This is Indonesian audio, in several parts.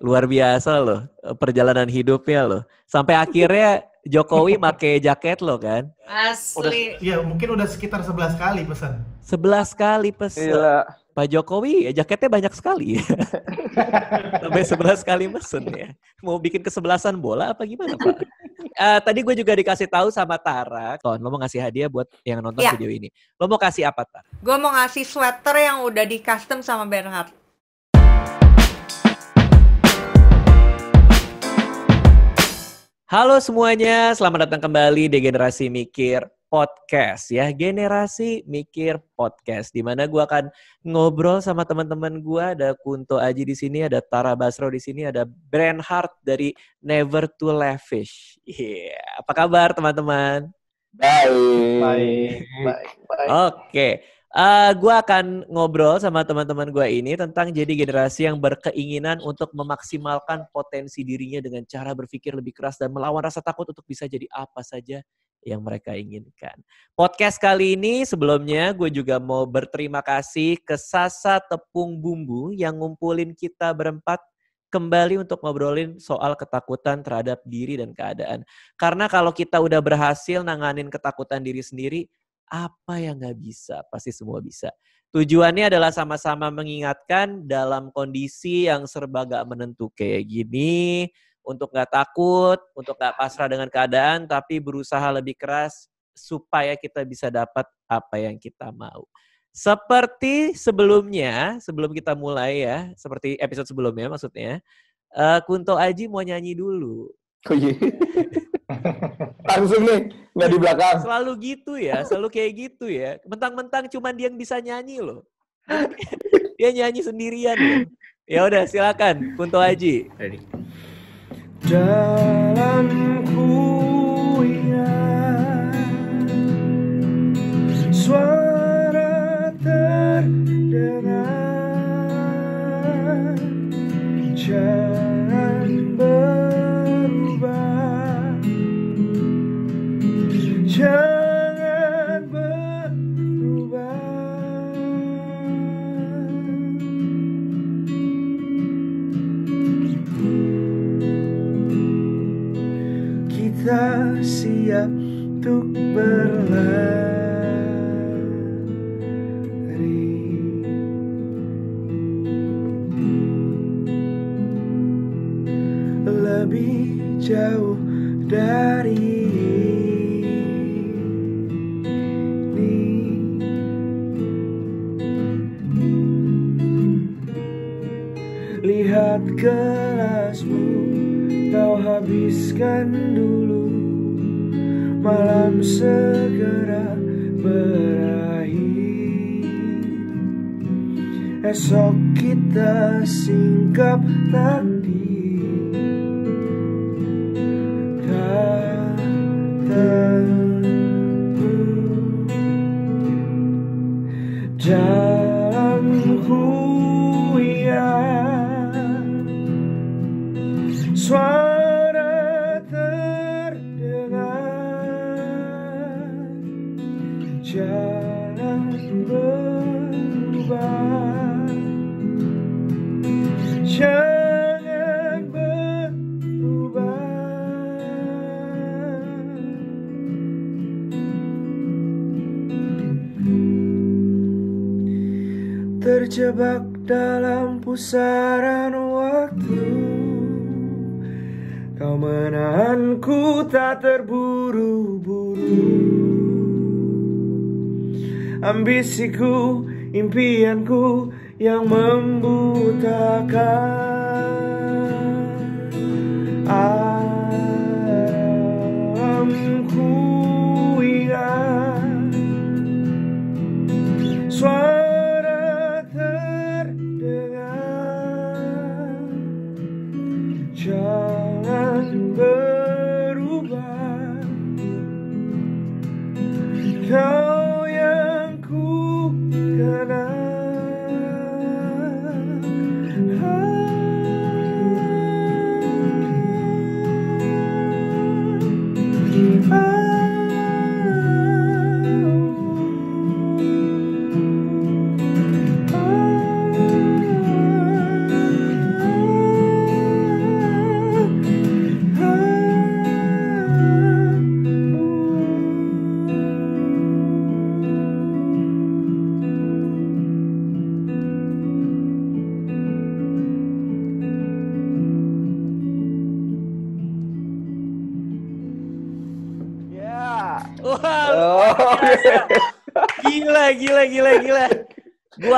Luar biasa loh eh, perjalanan hidupnya loh. Sampai akhirnya Jokowi make jaket lo kan? Asli. iya mungkin udah sekitar 11 kali pesan. 11 kali pesan. Iya. Pak Jokowi eh, jaketnya banyak sekali. Sampai 11 kali pesan ya. Mau bikin kesebelasan bola apa gimana Pak? Uh, tadi gue juga dikasih tahu sama Tara, kawan lo mau ngasih hadiah buat yang nonton ya. video ini. Lo mau kasih apa Tara? Gue mau ngasih sweater yang udah di custom sama Bernhard. Halo semuanya, selamat datang kembali di Generasi Mikir Podcast ya, Generasi Mikir Podcast di mana gua akan ngobrol sama teman-teman gua ada Kunto Aji di sini, ada Tara Basro di sini, ada Brand Heart dari Never to Lavish. Iya, yeah. apa kabar teman-teman? Baik. Baik. Baik. Baik. Oke. Okay. Uh, eh, gue akan ngobrol sama teman-teman gue ini tentang jadi generasi yang berkeinginan untuk memaksimalkan potensi dirinya dengan cara berpikir lebih keras dan melawan rasa takut untuk bisa jadi apa saja yang mereka inginkan. Podcast kali ini sebelumnya gue juga mau berterima kasih ke Sasa Tepung Bumbu yang ngumpulin kita berempat kembali untuk ngobrolin soal ketakutan terhadap diri dan keadaan. Karena kalau kita udah berhasil nanganin ketakutan diri sendiri, apa yang nggak bisa, pasti semua bisa. Tujuannya adalah sama-sama mengingatkan dalam kondisi yang serba gak menentu kayak gini, untuk gak takut, untuk gak pasrah dengan keadaan, tapi berusaha lebih keras supaya kita bisa dapat apa yang kita mau. Seperti sebelumnya, sebelum kita mulai ya, seperti episode sebelumnya maksudnya, eh, Kunto Aji mau nyanyi dulu. Oh iya. Langsung nih, nggak di belakang. Selalu gitu ya, selalu kayak gitu ya. Mentang-mentang cuman dia yang bisa nyanyi loh. dia nyanyi sendirian ya. udah, silakan Kunto Aji. Jalan ya, suara terdengar. Jalan pusaran waktu Kau menahanku tak terburu-buru Ambisiku, impianku yang membutakan ah. because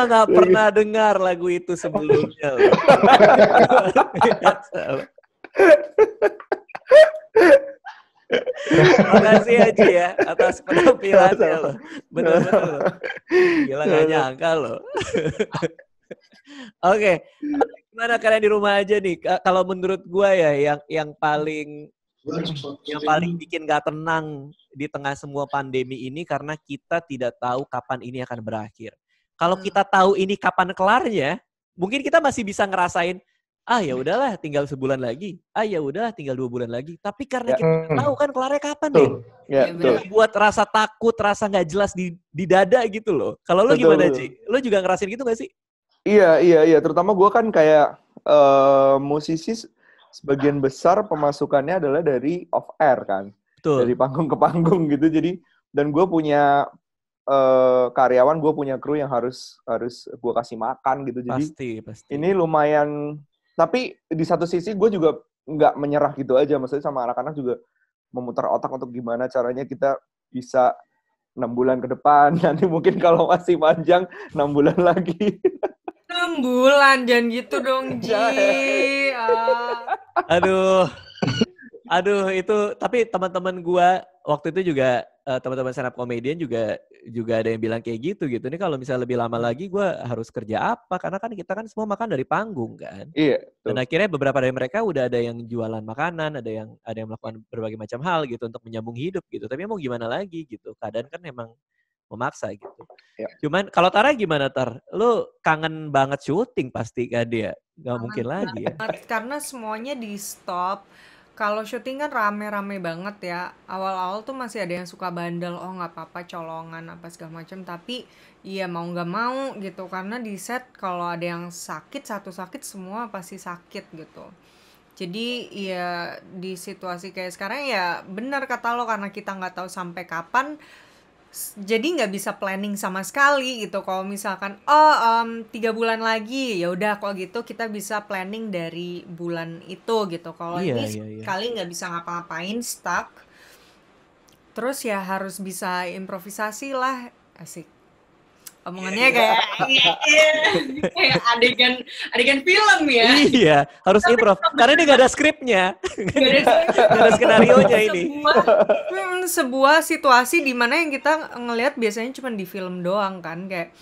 nggak iya. pernah dengar lagu itu sebelumnya. Terima kasih aja ya atas penampilannya lo. Benar-benar lo. Gila gak iya, iya. nyangka lo. Oke, okay. gimana kalian di rumah aja nih? Kalau menurut gue ya yang yang paling yang paling bikin gak tenang di tengah semua pandemi ini karena kita tidak tahu kapan ini akan berakhir. Kalau hmm. kita tahu ini kapan kelarnya, mungkin kita masih bisa ngerasain ah ya hmm. udahlah tinggal sebulan lagi ah ya udahlah tinggal dua bulan lagi tapi karena ya. kita mm, tahu kan kelarnya kapan tuh. nih ya, ya, buat rasa takut rasa nggak jelas di di dada gitu loh kalau lo gimana sih? lo juga ngerasain gitu nggak sih iya iya iya terutama gue kan kayak uh, musisi sebagian besar pemasukannya adalah dari off air kan Betul. dari panggung ke panggung gitu jadi dan gue punya uh, karyawan gue punya kru yang harus harus gue kasih makan gitu jadi pasti pasti ini lumayan tapi di satu sisi gue juga nggak menyerah gitu aja maksudnya sama anak-anak juga memutar otak untuk gimana caranya kita bisa enam bulan ke depan nanti mungkin kalau masih panjang enam bulan lagi enam bulan jangan gitu dong Ji ah. aduh Aduh, itu tapi teman-teman gue waktu itu juga uh, teman-teman stand komedian juga juga ada yang bilang kayak gitu gitu. Ini kalau misalnya lebih lama lagi gue harus kerja apa? Karena kan kita kan semua makan dari panggung kan. Iya. Tuh. Dan akhirnya beberapa dari mereka udah ada yang jualan makanan, ada yang ada yang melakukan berbagai macam hal gitu untuk menyambung hidup gitu. Tapi mau gimana lagi gitu. Keadaan kan emang memaksa gitu. Ya. Cuman kalau Tara gimana Tar? Lu kangen banget syuting pasti kan dia? Gak mungkin lagi ya. Karena semuanya di stop kalau syuting kan rame-rame banget ya awal-awal tuh masih ada yang suka bandel oh nggak apa-apa colongan apa segala macam tapi iya mau nggak mau gitu karena di set kalau ada yang sakit satu sakit semua pasti sakit gitu jadi ya di situasi kayak sekarang ya benar kata lo karena kita nggak tahu sampai kapan jadi nggak bisa planning sama sekali gitu kalau misalkan oh um, tiga bulan lagi ya udah kalau gitu kita bisa planning dari bulan itu gitu kalau yeah, ini yeah, iya, iya. kali nggak bisa ngapa-ngapain stuck terus ya harus bisa improvisasi lah asik omongannya kayak kayak adegan adegan film ya. Iya, harus improv. Karena ini gak ada skripnya. Gak ada, skenario-nya ini. Sebuah, hmm, sebuah situasi di mana yang kita ngelihat biasanya cuma di film doang kan kayak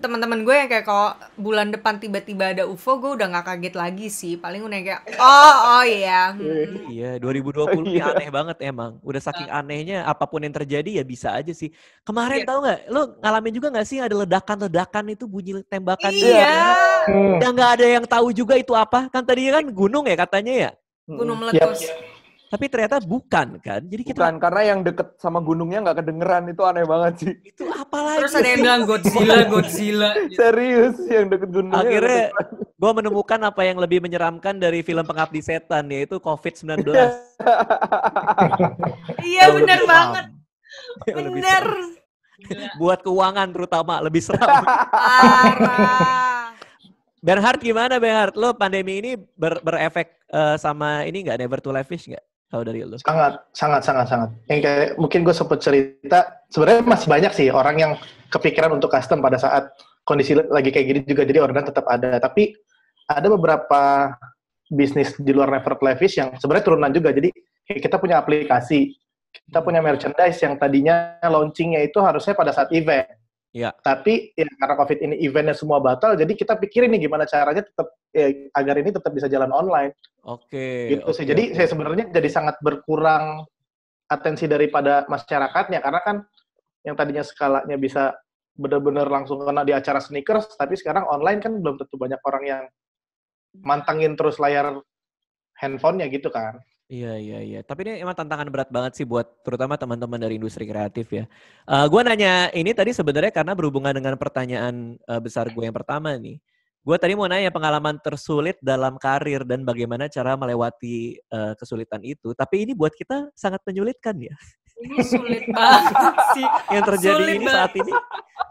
teman-teman gue yang kayak kok bulan depan tiba-tiba ada UFO gue udah nggak kaget lagi sih paling udah kayak oh oh iya hmm. iya 2020 ini iya. aneh banget emang udah saking anehnya apapun yang terjadi ya bisa aja sih kemarin iya. tau nggak lo ngalamin juga nggak sih ada ledakan-ledakan itu bunyi tembakan gitu? iya hmm. udah nggak ada yang tahu juga itu apa kan tadi kan gunung ya katanya ya gunung hmm. meletus iya tapi ternyata bukan kan. Jadi kita bukan karena yang deket sama gunungnya nggak kedengeran itu aneh banget sih. Itu apalagi. Terus ada yang bilang Godzilla, Godzilla. Gitu. Serius yang deket gunungnya. Akhirnya gue menemukan apa yang lebih menyeramkan dari film Pengabdi Setan yaitu COVID-19. iya, iya benar banget. Benar. Buat keuangan terutama lebih seram. Parah. Bernhard gimana Bernhard? Lo pandemi ini ber berefek uh, sama ini nggak Never to Life Fish nggak? kalau dari lu? Sangat, sangat, sangat, sangat. Yang kayak mungkin gue sempat cerita, sebenarnya masih banyak sih orang yang kepikiran untuk custom pada saat kondisi lagi kayak gini juga jadi orderan tetap ada. Tapi ada beberapa bisnis di luar Never Playfish yang sebenarnya turunan juga. Jadi kita punya aplikasi, kita punya merchandise yang tadinya launchingnya itu harusnya pada saat event. Ya. Tapi ya, karena COVID ini eventnya semua batal, jadi kita pikirin nih gimana caranya tetap eh, ya, agar ini tetap bisa jalan online. Oke. Okay, gitu okay, sih. Jadi saya sebenarnya jadi sangat berkurang atensi daripada masyarakatnya karena kan yang tadinya skalanya bisa benar-benar langsung kena di acara sneakers, tapi sekarang online kan belum tentu banyak orang yang mantangin terus layar handphonenya gitu kan. Iya iya iya. Tapi ini emang tantangan berat banget sih buat terutama teman-teman dari industri kreatif ya. Uh, eh, gue nanya ini tadi sebenarnya karena berhubungan dengan pertanyaan uh, besar gue yang pertama nih. Gue tadi mau nanya pengalaman tersulit dalam karir dan bagaimana cara melewati uh, kesulitan itu. Tapi ini buat kita sangat menyulitkan ya. Ini sulit banget sih. Yang terjadi sulit ini saat ini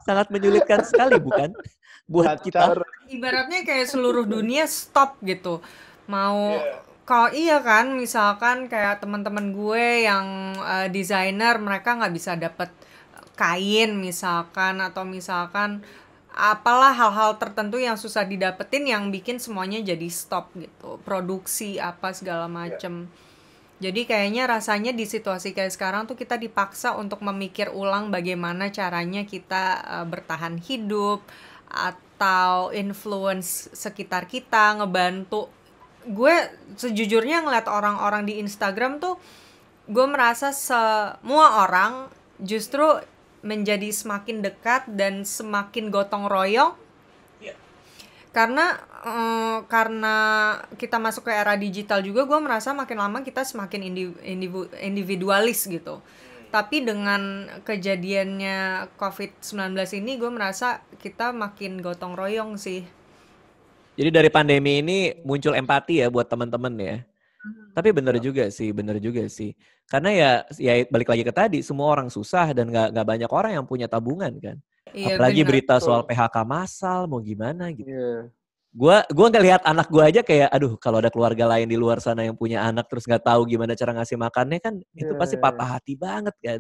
sangat menyulitkan sekali bukan? Buat kita. Ibaratnya kayak seluruh dunia stop gitu. Mau yeah kalau iya kan misalkan kayak teman-teman gue yang uh, desainer mereka nggak bisa dapet eh, kain misalkan atau misalkan apalah hal-hal tertentu yang susah didapetin yang bikin semuanya jadi stop gitu produksi apa segala iya. macem jadi kayaknya rasanya di situasi kayak sekarang tuh kita dipaksa untuk memikir ulang bagaimana caranya kita uh, bertahan hidup atau influence sekitar kita ngebantu gue sejujurnya ngeliat orang-orang di Instagram tuh gue merasa semua orang justru menjadi semakin dekat dan semakin gotong royong iya. karena um, karena kita masuk ke era digital juga gue merasa makin lama kita semakin individu, individualis gitu hmm. tapi dengan kejadiannya covid 19 ini gue merasa kita makin gotong royong sih jadi dari pandemi ini muncul empati ya buat teman-teman ya. Hmm. Tapi bener iya. juga sih, benar juga sih. Karena ya, ya balik lagi ke tadi, semua orang susah dan gak, gak banyak orang yang punya tabungan kan. Iya, Apalagi bener, berita tuh. soal PHK massal, mau gimana gitu. Yeah. Gua, gua lihat anak gua aja kayak, aduh kalau ada keluarga lain di luar sana yang punya anak terus nggak tahu gimana cara ngasih makannya kan, itu yeah. pasti iya, patah iya. hati banget kan.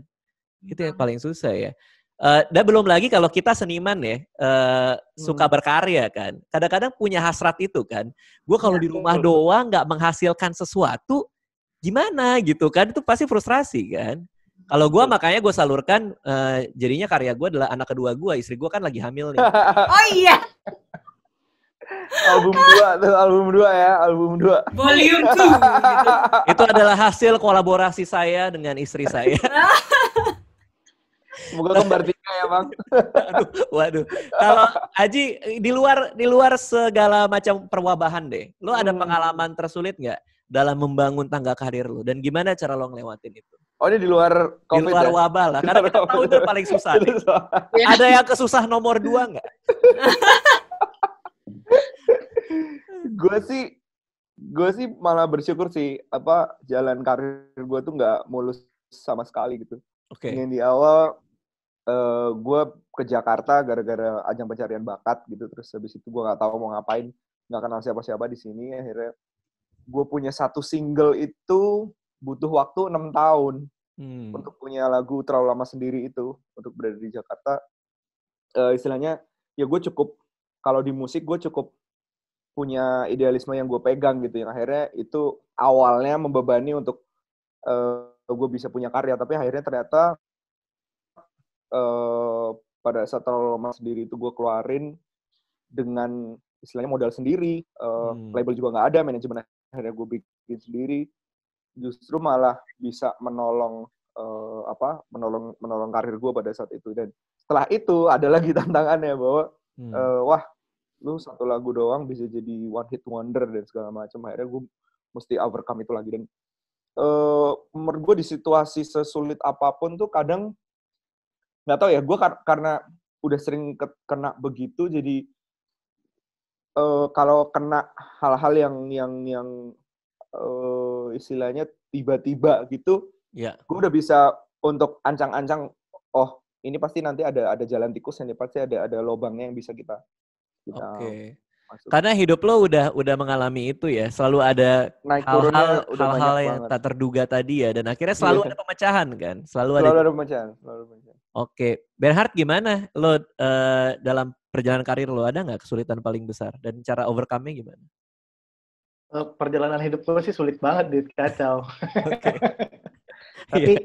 Itu yang paling susah ya. Uh, dan belum lagi kalau kita seniman ya uh, suka hmm. berkarya kan. Kadang-kadang punya hasrat itu kan. Gue kalau ya, di rumah betul. doang nggak menghasilkan sesuatu, gimana gitu kan? Itu pasti frustrasi kan. Kalau gue makanya gue salurkan uh, jadinya karya gue adalah anak kedua gue. Istri gue kan lagi hamil nih. oh iya. album dua, album dua ya, album dua. Volume two. Itu adalah hasil kolaborasi saya dengan istri saya. Semoga kembar tiga ya bang. Aduh, waduh. Kalau Aji di luar di luar segala macam perwabahan deh, lo ada hmm. pengalaman tersulit nggak dalam membangun tangga karir lo dan gimana cara lo ngelewatin itu? Oh ini di luar COVID Di luar ya? wabah lah, karena kita tahu itu paling susah. Ya. ada yang kesusah nomor dua nggak? gue sih gue sih malah bersyukur sih apa jalan karir gue tuh nggak mulus sama sekali gitu Oke. Okay. Yang di awal uh, eh, gue ke Jakarta gara-gara ajang pencarian bakat gitu terus habis itu gue nggak tahu mau ngapain nggak kenal siapa-siapa di sini akhirnya gue punya satu single itu butuh waktu enam tahun hmm. untuk punya lagu terlalu lama sendiri itu untuk berada di Jakarta uh, istilahnya ya gue cukup kalau di musik gue cukup punya idealisme yang gue pegang gitu yang akhirnya itu awalnya membebani untuk uh, gue bisa punya karya tapi akhirnya ternyata uh, pada saat terlalu lama sendiri itu gue keluarin dengan istilahnya modal sendiri uh, hmm. label juga nggak ada manajemen akhirnya gue bikin sendiri justru malah bisa menolong uh, apa menolong menolong karir gue pada saat itu dan setelah itu ada lagi tantangannya bahwa hmm. uh, wah lu satu lagu doang bisa jadi one hit wonder dan segala macam akhirnya gue mesti overcome itu lagi dan uh, menurut gue di situasi sesulit apapun tuh kadang nggak tahu ya gue kar karena udah sering ke kena begitu jadi uh, kalau kena hal-hal yang yang yang uh, istilahnya tiba-tiba gitu ya. gue udah bisa untuk ancang-ancang oh ini pasti nanti ada ada jalan tikus yang pasti ada ada lobangnya yang bisa kita kita okay. Karena hidup lo udah udah mengalami itu ya, selalu ada hal-hal hal-hal yang tak terduga tadi ya, dan akhirnya iya. selalu ada pemecahan kan, selalu, selalu ada. ada pemecahan, selalu pemecahan. Oke, okay. Bernhard gimana lo uh, dalam perjalanan karir lo ada nggak kesulitan paling besar dan cara overcome-nya gimana? Eh, perjalanan hidup lo sih sulit banget, di kacau. Tapi yeah.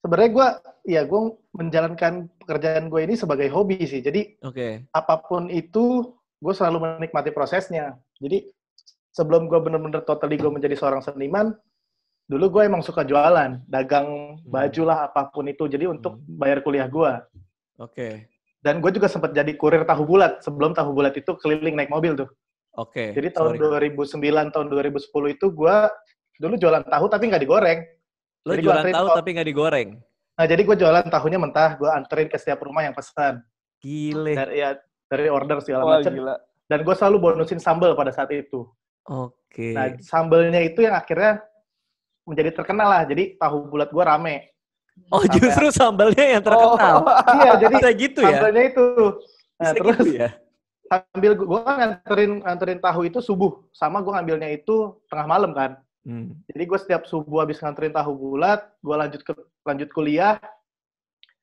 sebenarnya gue ya gue menjalankan pekerjaan gue ini sebagai hobi sih. Jadi okay. apapun itu gue selalu menikmati prosesnya. Jadi sebelum gue bener-bener totally gue menjadi seorang seniman, dulu gue emang suka jualan, dagang hmm. baju lah apapun itu. Jadi untuk hmm. bayar kuliah gue. Oke. Okay. Dan gue juga sempat jadi kurir tahu bulat. Sebelum tahu bulat itu keliling naik mobil tuh. Oke. Okay, jadi tahun sorry. 2009, tahun 2010 itu gue dulu jualan tahu tapi nggak digoreng. Lo jadi jualan tahu tapi nggak digoreng? Nah, jadi gue jualan tahunya mentah, gue anterin ke setiap rumah yang pesan. Gile. Dan, ya, dari order segala Wah, macam. Dan gue selalu bonusin sambal pada saat itu. Oke. Okay. Nah sambalnya itu yang akhirnya menjadi terkenal lah. Jadi tahu bulat gue rame. Oh Sampai justru sambalnya yang terkenal. Oh, iya jadi Bisa gitu ya. Sambalnya itu. Nah, Bisa terus gitu ya? sambil gue kan nganterin nganterin tahu itu subuh sama gue ngambilnya itu tengah malam kan. Hmm. Jadi gue setiap subuh habis nganterin tahu bulat, gue lanjut ke lanjut kuliah,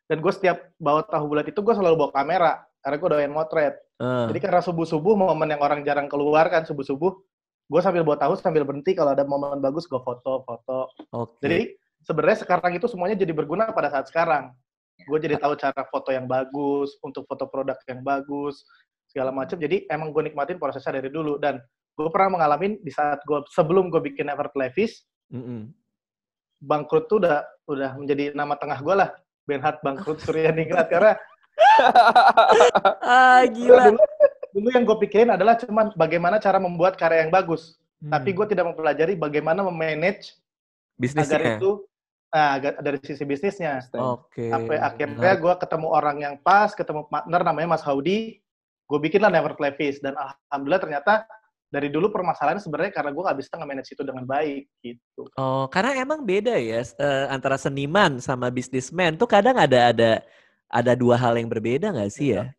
dan gue setiap bawa tahu bulat itu gue selalu bawa kamera karena gue doyan motret. Uh. Jadi karena subuh-subuh momen yang orang jarang keluar kan subuh-subuh, gue sambil buat tahu sambil berhenti kalau ada momen bagus gue foto-foto. Okay. Jadi sebenarnya sekarang itu semuanya jadi berguna pada saat sekarang. Ya. Gue jadi tahu cara foto yang bagus, untuk foto produk yang bagus, segala macam. Jadi emang gue nikmatin prosesnya dari dulu dan gue pernah mengalami di saat gue sebelum gue bikin Ever Levis, mm -hmm. bangkrut tuh udah udah menjadi nama tengah gue lah. Benhard bangkrut Surya Ningrat karena ah gila. Dulu, dulu yang gue pikirin adalah cuman bagaimana cara membuat karya yang bagus. Hmm. Tapi gue tidak mempelajari bagaimana memanage bisnisnya. Agar itu nah, dari sisi bisnisnya. Oke. Okay. Sampai akhirnya gue ketemu orang yang pas, ketemu partner namanya Mas Haudi. Gue bikinlah Never Play Fish. Dan alhamdulillah ternyata dari dulu permasalahannya sebenarnya karena gue gak bisa nge-manage itu dengan baik gitu. Oh, karena emang beda ya eh, antara seniman sama bisnismen tuh kadang ada ada ada dua hal yang berbeda nggak sih ya?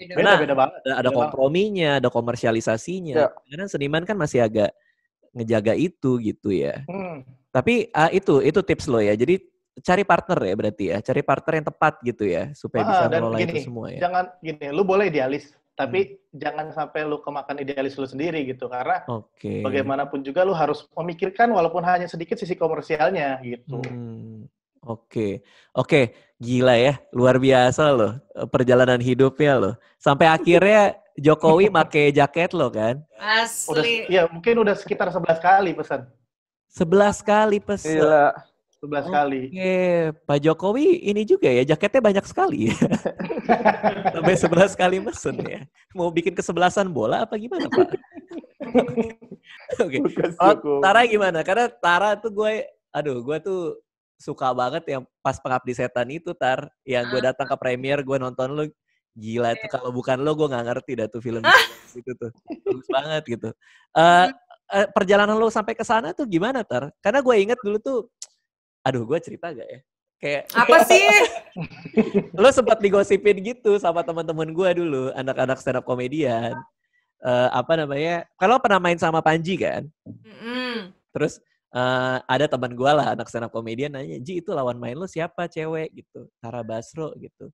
Beda, beda, banget. Ada, ada komprominya, ada komersialisasinya. Ya. Karena seniman kan masih agak ngejaga itu gitu ya. Hmm. Tapi uh, itu itu tips lo ya. Jadi cari partner ya berarti ya, cari partner yang tepat gitu ya supaya ah, bisa mengelola itu semua ya. Jangan gini, lu boleh idealis, tapi hmm. jangan sampai lu kemakan idealis lu sendiri gitu karena okay. bagaimanapun juga lu harus memikirkan walaupun hanya sedikit sisi komersialnya gitu. Hmm. Oke, oke, gila ya, luar biasa loh e, perjalanan hidupnya loh. Sampai akhirnya Jokowi pakai jaket loh kan? Asli. Udah, ya mungkin udah sekitar 11 kali pesan. 11 kali pesan. Iya. 11 okay. kali. Oke, Pak Jokowi ini juga ya jaketnya banyak sekali. Sampai 11 kali pesan ya. Mau bikin kesebelasan bola apa gimana, Pak? Oke. Okay. Oh, Tara gimana? Karena Tara tuh gue aduh, gue tuh suka banget yang pas pengabdi setan itu tar yang gue ah. datang ke premier gue nonton lu gila itu iya. kalau bukan lo gue nggak ngerti dah tuh film ah. itu tuh bagus banget gitu uh, perjalanan lo sampai ke sana tuh gimana tar karena gue inget dulu tuh aduh gue cerita gak ya kayak apa sih lo sempat digosipin gitu sama teman-teman gue dulu anak-anak stand up komedian uh, eh, apa namanya kalau pernah main sama Panji kan mm -hmm. terus uh, ada teman gue lah anak stand up comedian nanya Ji itu lawan main lo siapa cewek gitu Tara Basro gitu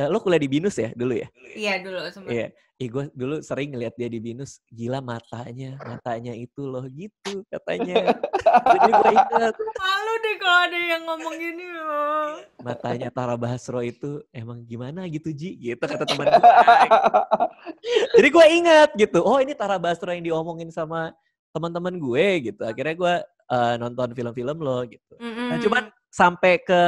uh, lo kuliah di Binus ya dulu ya iya dulu sempat iya eh, gue dulu sering ngeliat dia di Binus gila matanya matanya itu loh gitu katanya jadi gue ingat malu deh kalau ada yang ngomong gini loh matanya Tara Basro itu emang gimana gitu Ji gitu kata teman gue jadi gue ingat gitu oh ini Tara Basro yang diomongin sama teman-teman gue gitu akhirnya gue uh, nonton film-film lo gitu. Mm-hmm. Nah, cuman sampai ke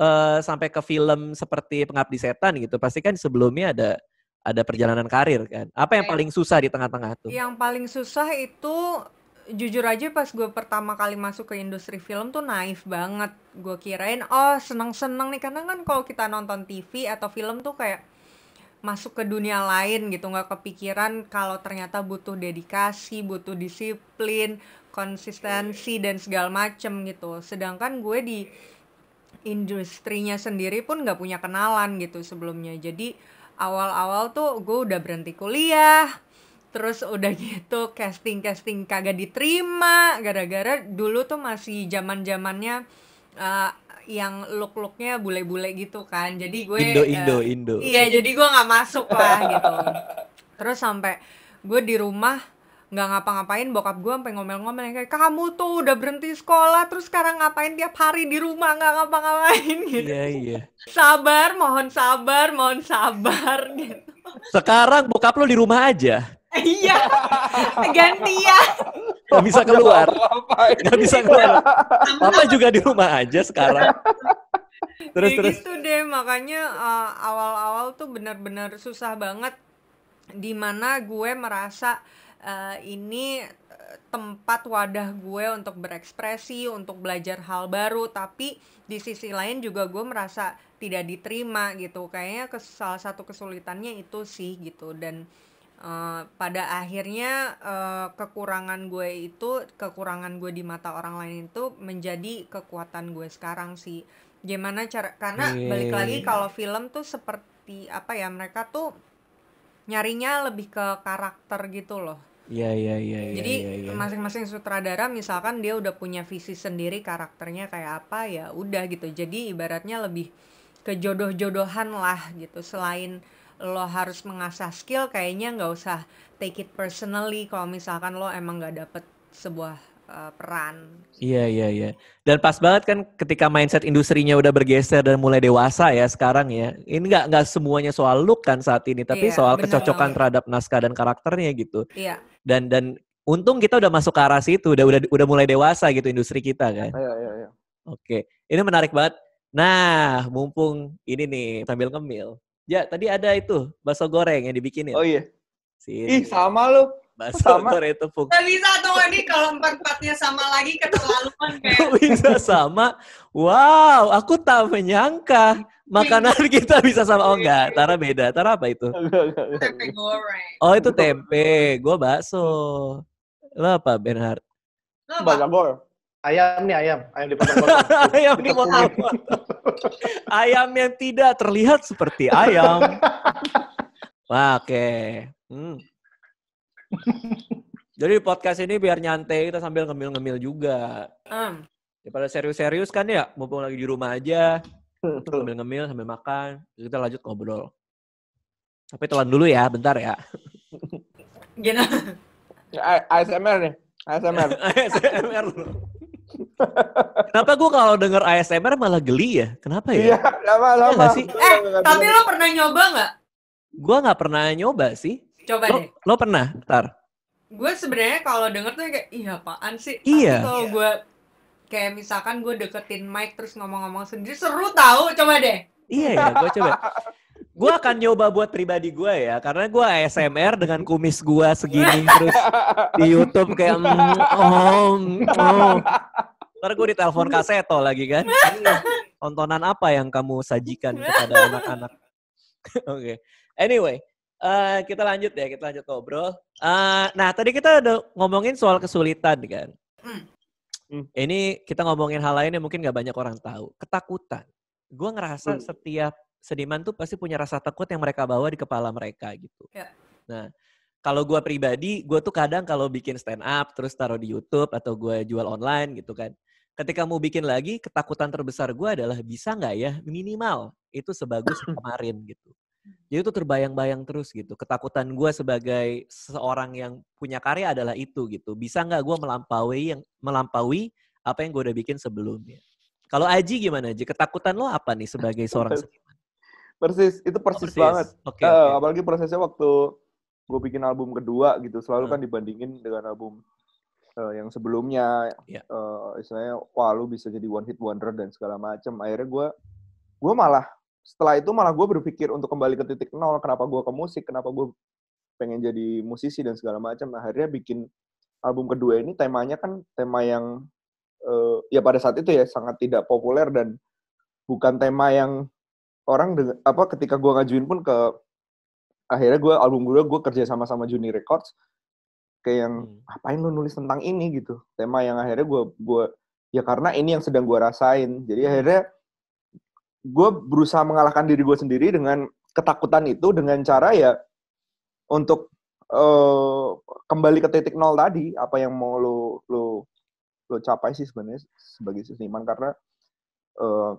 uh, sampai ke film seperti Pengabdi Setan gitu, pasti kan sebelumnya ada ada perjalanan karir kan. Apa yang iya. paling susah di tengah-tengah tuh? Yang paling susah itu jujur aja pas gue pertama kali masuk ke industri film tuh naif banget. Gue kirain oh seneng-seneng nih karena kan kalau kita nonton TV atau film tuh kayak masuk ke dunia lain gitu nggak kepikiran kalau ternyata butuh dedikasi butuh disiplin konsistensi dan segala macem gitu sedangkan gue di industrinya sendiri pun nggak punya kenalan gitu sebelumnya jadi awal-awal tuh gue udah berhenti kuliah terus udah gitu casting casting kagak diterima gara-gara dulu tuh masih zaman zamannya uh, eh, yang look-looknya bule-bule gitu kan jadi gue Indo eh, Indo Indo iya jadi gue nggak masuk lah gitu terus sampai gue di rumah nggak ngapa-ngapain bokap gue sampai ngomel-ngomel kayak kamu tuh udah berhenti sekolah terus sekarang ngapain tiap hari di rumah nggak ngapa-ngapain gitu iya yeah, iya yeah. sabar mohon sabar mohon sabar gitu sekarang bokap lo di rumah aja iya gantian gak bisa keluar gak bisa keluar papa juga di rumah aja sekarang terus ya terus gitu deh makanya eh, awal-awal uh, tuh benar-benar susah banget dimana gue merasa uh, ini eh, tempat wadah gue untuk berekspresi untuk belajar hal baru tapi di sisi lain juga gue merasa tidak diterima gitu kayaknya ke salah satu kesulitannya itu sih gitu dan Uh, pada akhirnya uh, kekurangan gue itu kekurangan gue di mata orang lain itu menjadi kekuatan gue sekarang sih gimana cara karena balik lagi kalau film tuh seperti apa ya mereka tuh nyarinya lebih ke karakter gitu loh Iya iya iya. iya Jadi ya, ya, ya. masing-masing sutradara misalkan dia udah punya visi sendiri karakternya kayak apa ya udah gitu. Jadi ibaratnya lebih ke jodoh-jodohan lah gitu. Selain lo harus mengasah skill kayaknya nggak usah take it personally kalau misalkan lo emang nggak dapet sebuah uh, peran. Gitu. Iya iya iya. Dan pas banget kan ketika mindset industrinya udah bergeser dan mulai dewasa ya sekarang ya. Ini nggak nggak semuanya soal look kan saat ini, tapi iya, soal kecocokan banget. terhadap naskah dan karakternya gitu. Iya. Dan dan untung kita udah masuk ke arah situ, udah udah udah mulai dewasa gitu industri kita kan. Iya iya iya. Oke, ini menarik banget. Nah, mumpung ini nih sambil ngemil, Ya, tadi ada itu bakso goreng yang dibikinin. Oh iya. Si Ih, sama lu. Bakso sama. goreng tepung. Gak bisa tuh ini kalau empat-empatnya sama lagi keterlaluan kayak. bisa sama. Wow, aku tak menyangka makanan iya. kita bisa sama. Oh enggak, iya. Tara beda. Tara apa itu? Tempe goreng. Oh, itu tempe. gue bakso. Lo apa, Bernhard? Lo bakso goreng. Ayam nih ayam, ayam dipotong-potong. ayam dipotong. ayam yang tidak terlihat seperti ayam. Wah, oke. Okay. Hmm. Jadi podcast ini biar nyantai kita sambil ngemil-ngemil juga. Um. Hmm. Daripada ya, serius-serius kan ya, mumpung lagi di rumah aja, sambil ngemil, sambil makan, kita lanjut ngobrol. Tapi telan dulu ya, bentar ya. Gimana? ASMR nih, ASMR. ASMR dulu. Kenapa gue kalau denger ASMR malah geli ya? Kenapa ya? Iya, lama-lama. Ya sih? Eh, tapi lo pernah nyoba gak? Gue gak pernah nyoba sih. Coba lo, deh. Lo pernah? Ntar. Gue sebenarnya kalau denger tuh kayak, iya apaan sih? Iya. Tapi kalau iya. gue kayak misalkan gue deketin mic terus ngomong-ngomong sendiri seru tahu coba deh iya ya gue coba gue akan nyoba buat pribadi gue ya karena gue ASMR dengan kumis gue segini terus di YouTube kayak mm, oh, oh. Ntar gue ditelepon kaseto lagi kan. Iya. Tontonan apa yang kamu sajikan kepada anak-anak? Oke. Okay. Anyway, uh, kita lanjut ya, kita lanjut ngobrol. Uh, nah, tadi kita udah ngomongin soal kesulitan kan. Hmm. hmm. Ini kita ngomongin hal lain yang mungkin gak banyak orang tahu. Ketakutan. Gue ngerasa hmm. setiap seniman tuh pasti punya rasa takut yang mereka bawa di kepala mereka gitu. Ya. Nah, kalau gue pribadi, gue tuh kadang kalau bikin stand up terus taruh di YouTube atau gue jual online gitu kan, ketika mau bikin lagi ketakutan terbesar gue adalah bisa nggak ya minimal itu sebagus kemarin gitu hmm. jadi itu terbayang-bayang terus gitu ketakutan gue sebagai seorang yang punya karya adalah itu gitu bisa nggak gue melampaui yang melampaui apa yang gue udah bikin sebelumnya kalau Aji gimana Aji ketakutan lo apa nih sebagai seorang seniman persis itu persis, oh, persis. banget okay, uh, apalagi prosesnya waktu gue bikin album kedua gitu selalu hmm. kan dibandingin dengan album uh, yang sebelumnya yeah. Iya. uh, istilahnya wah lu bisa jadi one hit wonder dan segala macam akhirnya gue gue malah setelah itu malah gue berpikir untuk kembali ke titik nol kenapa gue ke musik kenapa gue pengen jadi musisi dan segala macam nah, akhirnya bikin album kedua ini temanya kan tema yang uh, ya pada saat itu ya sangat tidak populer dan bukan tema yang orang dengan, apa ketika gue ngajuin pun ke akhirnya gue album gue gue kerja sama sama Juni Records kayak yang hmm. apain lu nulis tentang ini gitu tema yang akhirnya gue gue ya karena ini yang sedang gue rasain jadi hmm. akhirnya gue berusaha mengalahkan diri gue sendiri dengan ketakutan itu dengan cara ya untuk uh, kembali ke titik nol tadi apa yang mau lo lo lo capai sih sebenarnya sebagai seniman karena uh,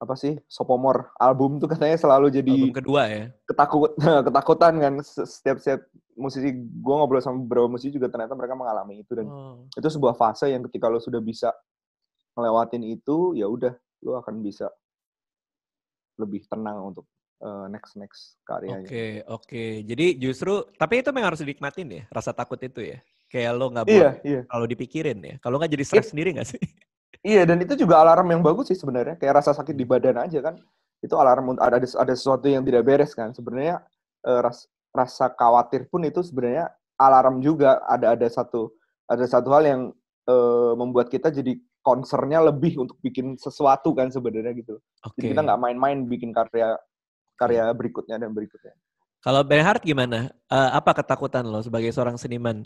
apa sih sopomor album tuh katanya selalu jadi album kedua ya ketakut ketakutan kan setiap setiap musisi gue ngobrol sama beberapa musisi juga ternyata mereka mengalami itu dan hmm. itu sebuah fase yang ketika lo sudah bisa ngelewatin itu ya udah lo akan bisa lebih tenang untuk uh, next next karyanya oke okay, oke okay. jadi justru tapi itu memang harus dinikmatin ya rasa takut itu ya kayak lo nggak iya, boleh iya, iya. kalau dipikirin ya kalau nggak jadi stres iya. sendiri nggak sih Iya, dan itu juga alarm yang bagus sih sebenarnya. Kayak rasa sakit di hmm. badan aja kan. Itu alarm ada ada sesuatu yang tidak beres kan. Sebenarnya eh, ras, rasa khawatir pun itu sebenarnya alarm juga. Ada ada satu ada satu hal yang eh, membuat kita jadi concernnya lebih untuk bikin sesuatu kan sebenarnya gitu. Okay. Jadi kita nggak main-main bikin karya karya berikutnya dan berikutnya. Kalau Bernhard gimana? Uh, apa ketakutan lo sebagai seorang seniman?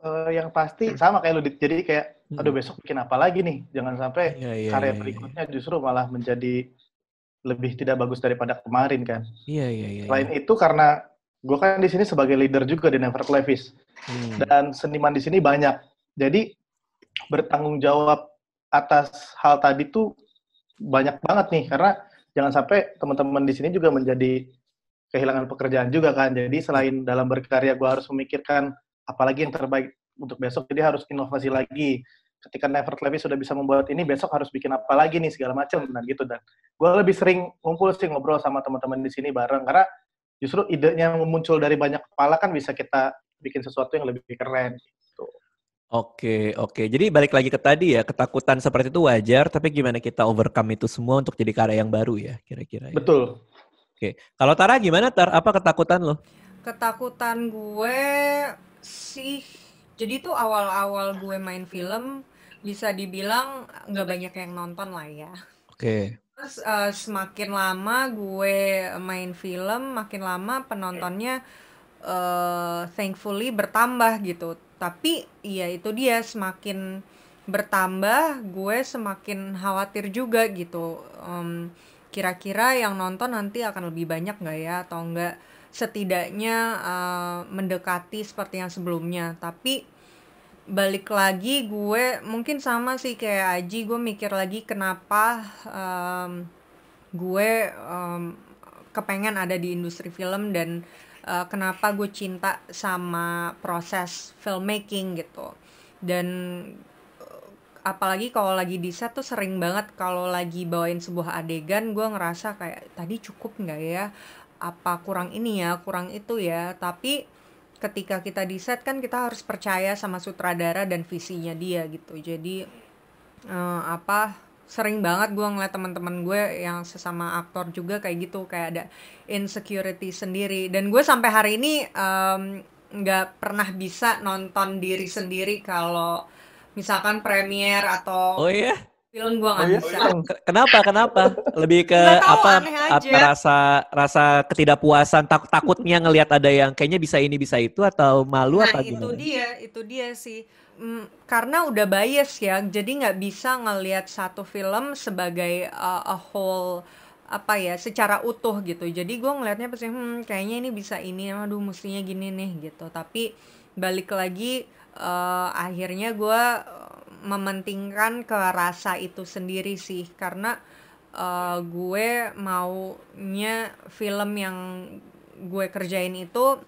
Uh, yang pasti sama kayak lo, jadi kayak aduh hmm. besok bikin apa lagi nih jangan sampai ya, ya, karya ya, berikutnya ya. justru malah menjadi lebih tidak bagus daripada kemarin kan iya iya, iya selain ya. itu karena gue kan di sini sebagai leader juga di Never Clevis hmm. dan seniman di sini banyak jadi bertanggung jawab atas hal tadi tuh banyak banget nih karena jangan sampai teman-teman di sini juga menjadi kehilangan pekerjaan juga kan jadi selain dalam berkarya gue harus memikirkan apalagi yang terbaik untuk besok jadi harus inovasi lagi ketika Never Levy sudah bisa membuat ini besok harus bikin apa lagi nih segala macam dan gitu dan gue lebih sering ngumpul sih ngobrol sama teman-teman di sini bareng karena justru idenya muncul dari banyak kepala kan bisa kita bikin sesuatu yang lebih keren gitu. Oke, oke. Jadi balik lagi ke tadi ya, ketakutan seperti itu wajar, tapi gimana kita overcome itu semua untuk jadi karya yang baru ya, kira-kira. Ya? Betul. Oke. Kalau Tara gimana Tar? Apa ketakutan lo? Ketakutan gue sih jadi tuh awal-awal gue main film bisa dibilang nggak banyak yang nonton lah ya. Oke. Terus uh, semakin lama gue main film, makin lama penontonnya uh, thankfully bertambah gitu. Tapi ya itu dia semakin bertambah, gue semakin khawatir juga gitu. Um, kira-kira yang nonton nanti akan lebih banyak nggak ya atau nggak setidaknya uh, mendekati seperti yang sebelumnya tapi balik lagi gue mungkin sama sih kayak Aji gue mikir lagi kenapa um, gue um, kepengen ada di industri film dan uh, kenapa gue cinta sama proses filmmaking gitu dan eh, apalagi kalau lagi di set tuh sering banget kalau lagi bawain sebuah adegan gue ngerasa kayak tadi cukup nggak ya apa kurang ini ya kurang itu ya tapi ketika kita di set kan kita harus percaya sama sutradara dan visinya dia gitu jadi uh, apa sering banget gue ngeliat teman-teman gue yang sesama aktor juga kayak gitu kayak ada insecurity sendiri dan gue sampai hari ini nggak um, pernah bisa nonton diri sendiri kalau misalkan premier atau oh, iya? film gua nggak oh, iya? bisa. Kenapa? Kenapa? Lebih ke apa? apa rasa rasa ketidakpuasan, tak, takutnya ngelihat ada yang kayaknya bisa ini bisa itu atau malu nah, apa itu gimana? itu dia, itu dia sih. Mm, karena udah bias ya, jadi nggak bisa ngelihat satu film sebagai uh, a whole apa ya secara utuh gitu jadi gue ngelihatnya pasti hmm, kayaknya ini bisa ini aduh mestinya gini nih gitu tapi balik lagi uh, akhirnya gue mementingkan ke rasa itu sendiri sih karena uh, gue maunya film yang gue kerjain itu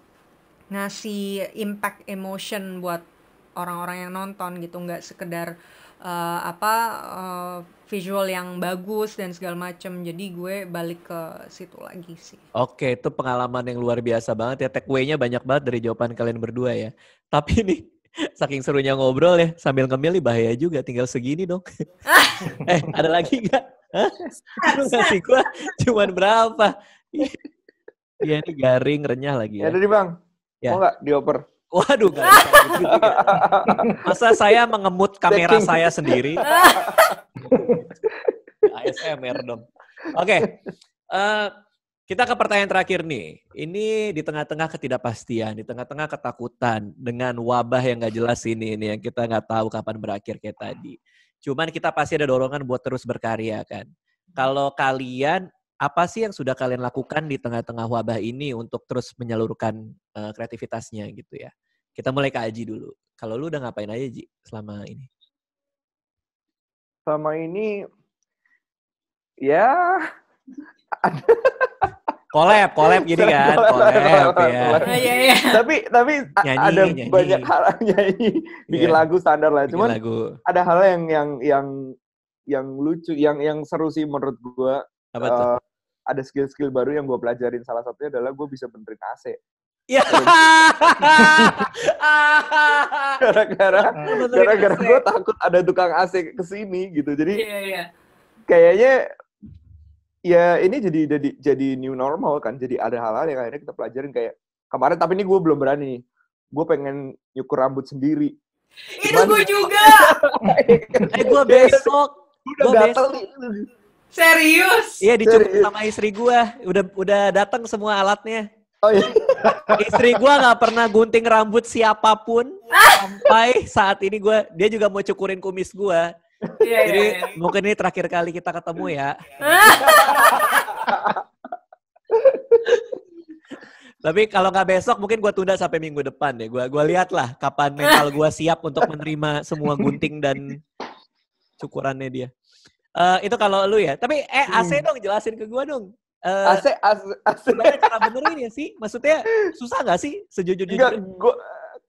ngasih impact emotion buat orang-orang yang nonton gitu nggak sekedar uh, apa uh, visual yang bagus dan segala macem jadi gue balik ke situ lagi sih oke itu pengalaman yang luar biasa banget ya takeaway-nya banyak banget dari jawaban kalian berdua ya tapi nih Saking serunya ngobrol ya, sambil ngemil nih bahaya juga, tinggal segini dong. eh, ada lagi nggak? Lu ngasih gua cuman berapa? Iya ini garing renyah lagi ya. Ada nih bang, ya. mau nggak dioper? Waduh, gak gitu ya. Masa saya mengemut kamera Checking. saya sendiri? ASMR nah, dong. Oke, okay. uh, eh, kita ke pertanyaan terakhir nih. Ini di tengah-tengah ketidakpastian, di tengah-tengah ketakutan dengan wabah yang gak jelas ini, ini yang kita nggak tahu kapan berakhir kayak tadi. Cuman kita pasti ada dorongan buat terus berkarya kan. Kalau kalian apa sih yang sudah kalian lakukan di tengah-tengah wabah ini untuk terus menyalurkan uh, kreativitasnya gitu ya? Kita mulai ke Aji dulu. Kalau lu udah ngapain aja Ji selama ini? Selama ini ya Kolab, kolab gitu kan, kolab ya. Oh, iya, iya. Tapi tapi ada banyak hal nyanyi, bikin iya. lagu standar lah. Cuman ada hal yang yang yang yang lucu, yang yang seru sih menurut gua. Eh, ada skill-skill baru yang gua pelajarin. Salah satunya adalah gua bisa benerin AC. Ya. gara-gara gara-gara gue takut ada tukang AC kesini gitu. Jadi iya, iya. kayaknya ya ini jadi jadi jadi new normal kan jadi ada hal-hal yang akhirnya kita pelajarin kayak kemarin tapi ini gue belum berani gue pengen nyukur rambut sendiri itu gue juga eh gue besok gue besok serius iya dicukur sama istri gue udah udah datang semua alatnya Oh iya. Istri gue nggak pernah gunting rambut siapapun ah. sampai saat ini gue dia juga mau cukurin kumis gue. Yeah, iya, Jadi yeah, yeah. mungkin ini terakhir kali kita ketemu ya. Tapi kalau nggak besok mungkin gue tunda sampai minggu depan deh. Gue gua lihat lah kapan mental gue siap untuk menerima semua gunting dan cukurannya dia. Uh, itu kalau lu ya. Tapi eh hmm. AC dong jelasin ke gue dong. Uh, AC, AC, AC. cara benerin ya sih? Maksudnya susah nggak sih sejujurnya? Enggak,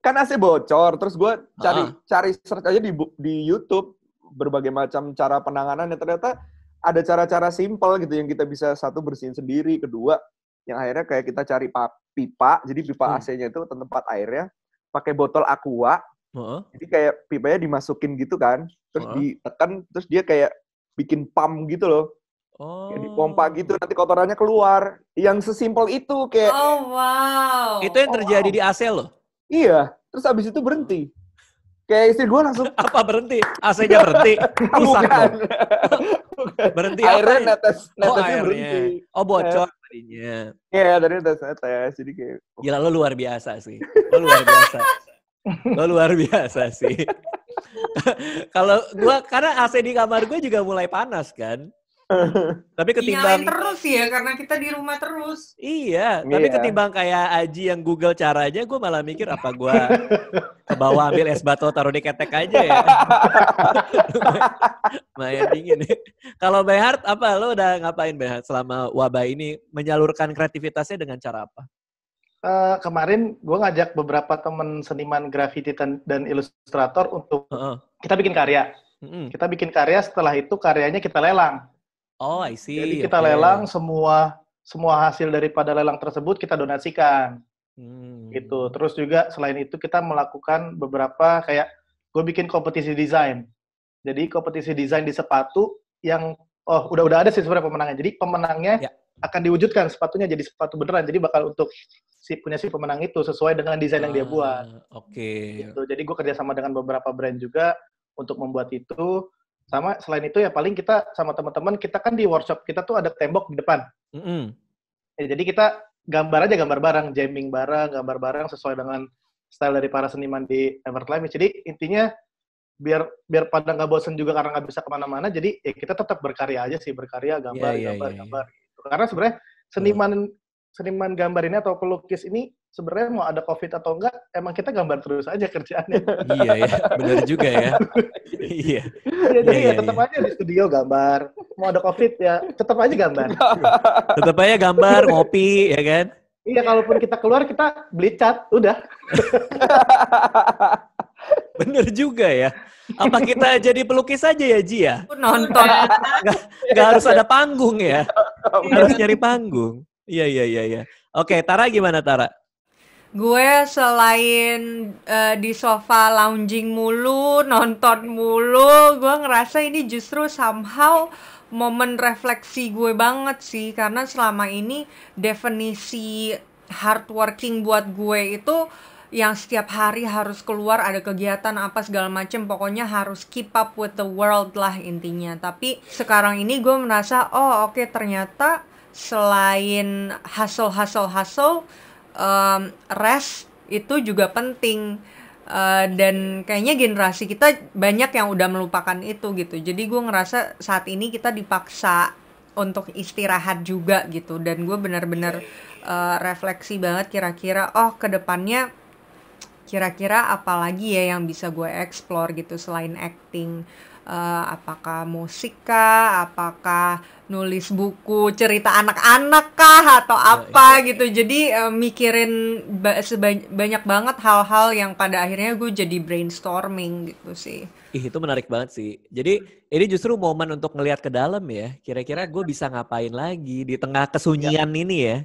karena kan AC bocor. Terus gue cari uh. cari search aja di di YouTube berbagai macam cara penanganan yang ternyata ada cara-cara simpel gitu yang kita bisa satu bersihin sendiri, kedua yang akhirnya kayak kita cari pipa, jadi pipa hmm. AC-nya itu tempat airnya pakai botol aqua. Uh -huh. Jadi kayak pipanya dimasukin gitu kan, terus uh -huh. ditekan, terus dia kayak bikin pump gitu loh. Oh. Jadi pompa gitu nanti kotorannya keluar. Yang sesimpel itu kayak Oh wow. Itu yang terjadi oh, wow. di AC loh. Iya, terus habis itu berhenti kayak istri gue langsung apa berhenti AC-nya berhenti rusak Bukan. berhenti airnya netes oh, netesnya oh, airnya. berhenti oh bocor tadinya iya yeah, tadi netes netes jadi kayak oh. gila lo luar biasa sih lo luar biasa lo luar biasa sih kalau gue karena AC di kamar gue juga mulai panas kan tapi ketimbang Nyalain terus ya karena kita di rumah terus. Iya, yeah. tapi iya. ketimbang kayak Aji yang Google caranya, gue malah mikir apa gue ke ambil es batu taruh di ketek aja ya. Lumayan dingin. Kalau Behart apa lo udah ngapain Behart selama wabah ini menyalurkan kreativitasnya dengan cara apa? Uh, kemarin gue ngajak beberapa teman seniman grafiti dan, dan ilustrator untuk uh -uh. kita bikin karya. Mm -hmm. Kita bikin karya, setelah itu karyanya kita lelang. Oh, I see. Jadi kita okay. lelang semua semua hasil daripada lelang tersebut kita donasikan. Hmm. Gitu. Terus juga selain itu kita melakukan beberapa kayak gue bikin kompetisi desain. Jadi kompetisi desain di sepatu yang oh udah udah ada sih sebenarnya pemenangnya. Jadi pemenangnya yeah. akan diwujudkan sepatunya jadi sepatu beneran. Jadi bakal untuk si punya si pemenang itu sesuai dengan desain ah, yang dia ah, buat. Oke. Okay. Gitu. Jadi gue kerjasama dengan beberapa brand juga untuk membuat itu sama selain itu ya paling kita sama teman-teman kita kan di workshop kita tuh ada tembok di depan. Mm -hmm. ya, jadi kita gambar aja gambar barang jamming barang gambar barang sesuai dengan style dari para seniman di Everclimate. Jadi intinya biar biar pada nggak bosen juga karena nggak bisa kemana-mana jadi ya kita tetap berkarya aja sih berkarya gambar yeah, yeah, gambar yeah, yeah. gambar gitu. karena sebenarnya seniman seniman gambar ini atau pelukis ini sebenarnya mau ada covid atau enggak emang kita gambar terus aja kerjaannya iya ya benar juga ya iya, iya, iya ya, jadi ya, ya tetap iya. aja di studio gambar mau ada covid ya tetap aja gambar tetap aja gambar ngopi ya kan iya kalaupun kita keluar kita beli cat udah bener juga ya apa kita jadi pelukis aja ya Ji ya nonton nggak, nggak harus ada panggung ya harus nyari panggung Iya iya iya iya. Oke, Tara gimana Tara? Gue selain uh, di sofa lounging mulu, nonton mulu, gue ngerasa ini justru somehow momen refleksi gue banget sih karena selama ini definisi hardworking buat gue itu yang setiap hari harus keluar ada kegiatan apa segala macem pokoknya harus keep up with the world lah intinya tapi sekarang ini gue merasa oh oke okay, ternyata selain hustle hustle hustle um, rest itu juga penting Uh, dan kayaknya generasi kita banyak yang udah melupakan itu gitu. Jadi gue ngerasa saat ini kita dipaksa untuk istirahat juga gitu. Dan gue benar-benar uh, refleksi banget kira-kira, oh kedepannya kira-kira apa lagi ya yang bisa gue explore gitu selain acting uh, apakah musik kah, apakah nulis buku cerita anak-anak kah atau ya, apa ya, ya, ya. gitu. Jadi uh, mikirin ba banyak banget hal-hal yang pada akhirnya gue jadi brainstorming gitu sih. Ih, itu menarik banget sih. Jadi ini justru momen untuk ngelihat ke dalam ya. Kira-kira gue iya. bisa ngapain lagi di tengah kesunyian ya. ini ya.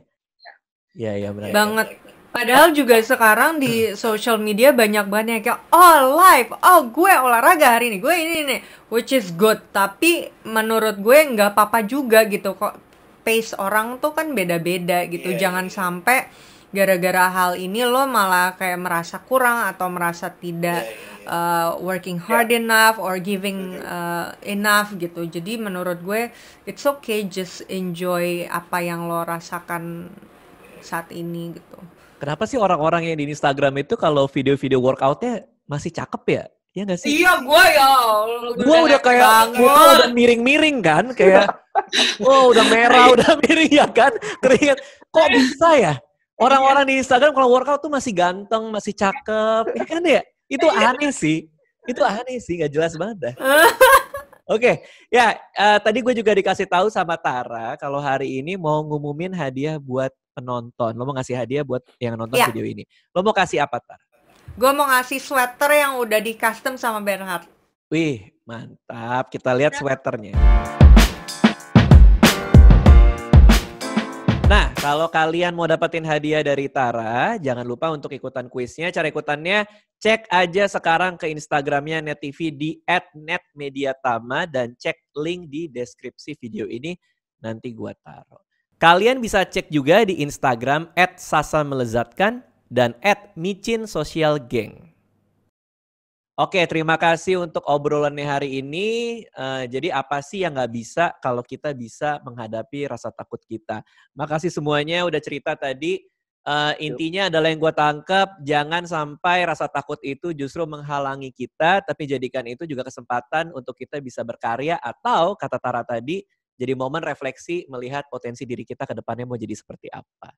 Ya, ya benar. Banget. Padahal juga sekarang di social media banyak banget yang kayak oh live, oh gue olahraga hari ini, gue ini nih, which is good. Tapi menurut gue nggak apa-apa juga gitu kok. Pace orang tuh kan beda-beda gitu. Yeah. Jangan iya. sampai gara-gara hal ini lo malah kayak merasa kurang atau merasa tidak uh, working hard yeah. enough or giving uh, enough gitu. Jadi menurut gue it's okay just enjoy apa yang lo rasakan saat ini gitu. Kenapa sih orang-orang yang di Instagram itu kalau video-video workoutnya masih cakep ya? Iya gak sih? Iya gue ya. Gue udah, kayak, gue udah miring-miring kan. Kayak, gue udah merah, udah miring ya kan. Keringat. Kok bisa ya? Orang-orang di Instagram kalau workout tuh masih ganteng, masih cakep. Ya kan ya? Itu iya. aneh sih. Itu aneh sih, gak jelas banget dah. Oke, okay. ya uh, tadi gue juga dikasih tahu sama Tara kalau hari ini mau ngumumin hadiah buat penonton, lo mau ngasih hadiah buat yang nonton yeah. video ini. Lo mau kasih apa, Tar? Gue mau ngasih sweater yang udah di custom sama Bernhard. Wih, mantap. Kita lihat iya. sweaternya. Nah, kalau kalian mau dapetin hadiah dari Tara, jangan lupa untuk ikutan kuisnya. Cara ikutannya, cek aja sekarang ke Instagramnya Net TV di @netmediatama dan cek link di deskripsi video ini. Nanti gua taruh. Kalian bisa cek juga di Instagram @sasa_melezatkan dan at Oke, terima kasih untuk obrolannya hari ini. Uh, jadi apa sih yang nggak bisa kalau kita bisa menghadapi rasa takut kita? Makasih semuanya udah cerita tadi. Uh, intinya adalah yang gue tangkap, jangan sampai rasa takut itu justru menghalangi kita, tapi jadikan itu juga kesempatan untuk kita bisa berkarya atau kata Tara tadi, jadi momen refleksi melihat potensi diri kita ke depannya mau jadi seperti apa.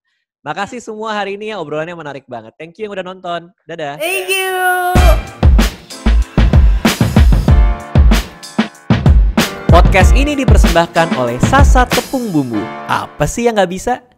Makasih hmm. semua hari ini ya obrolannya menarik banget. Thank you yang udah nonton. Dadah. Thank you. Podcast ini dipersembahkan oleh Sasa Tepung Bumbu. Apa sih yang nggak bisa?